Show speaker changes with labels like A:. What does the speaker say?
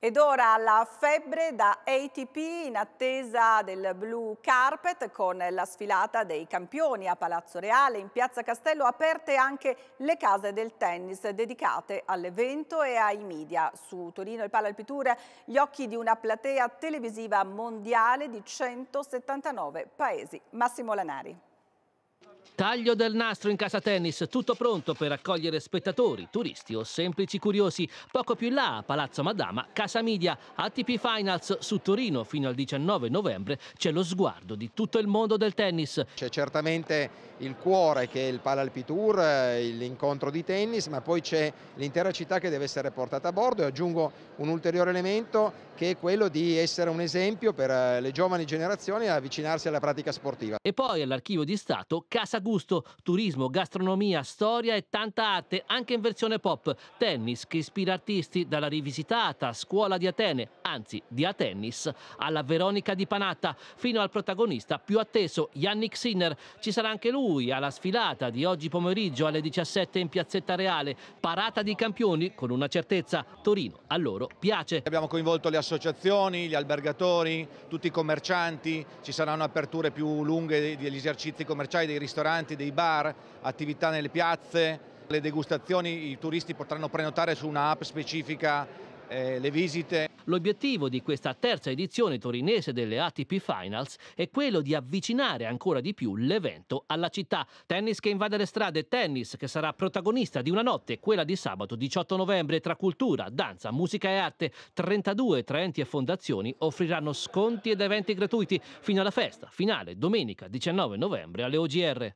A: Ed ora la febbre da ATP in attesa del blue carpet con la sfilata dei campioni a Palazzo Reale, in Piazza Castello aperte anche le case del tennis dedicate all'evento e ai media. Su Torino e Palal Pitur gli occhi di una platea televisiva mondiale di 179 paesi. Massimo Lanari.
B: Taglio del nastro in casa tennis, tutto pronto per accogliere spettatori, turisti o semplici curiosi. Poco più in là, a Palazzo Madama, Casa Media, ATP Finals su Torino fino al 19 novembre c'è lo sguardo di tutto il mondo del tennis. C'è certamente il
C: cuore che è il
B: Palalpi Tour,
C: eh, l'incontro di tennis, ma poi c'è l'intera città che deve essere portata a bordo e aggiungo un ulteriore elemento che è quello di essere un esempio per eh, le giovani generazioni a
B: avvicinarsi alla pratica sportiva. E poi all'archivio di Stato Casa senza gusto, turismo, gastronomia, storia e tanta arte, anche in versione pop. Tennis che ispira artisti dalla rivisitata scuola di Atene, anzi di Atennis, alla Veronica di Panatta, fino al protagonista più atteso, Yannick Sinner. Ci sarà anche lui alla sfilata di oggi pomeriggio alle 17 in Piazzetta Reale, parata di campioni con una certezza, Torino a loro
D: piace. Abbiamo coinvolto le associazioni, gli albergatori, tutti i commercianti, ci saranno aperture più lunghe degli esercizi commerciali, dei ristoranti ristoranti, dei bar, attività nelle piazze, le degustazioni, i turisti potranno prenotare su un'app specifica eh,
B: le visite. L'obiettivo di questa terza edizione torinese delle ATP Finals è quello di avvicinare ancora di più l'evento alla città. Tennis che invade le strade, tennis che sarà protagonista di una notte, quella di sabato 18 novembre, tra cultura, danza, musica e arte. 32 tra enti e fondazioni offriranno sconti ed eventi gratuiti fino alla festa finale domenica 19 novembre alle OGR.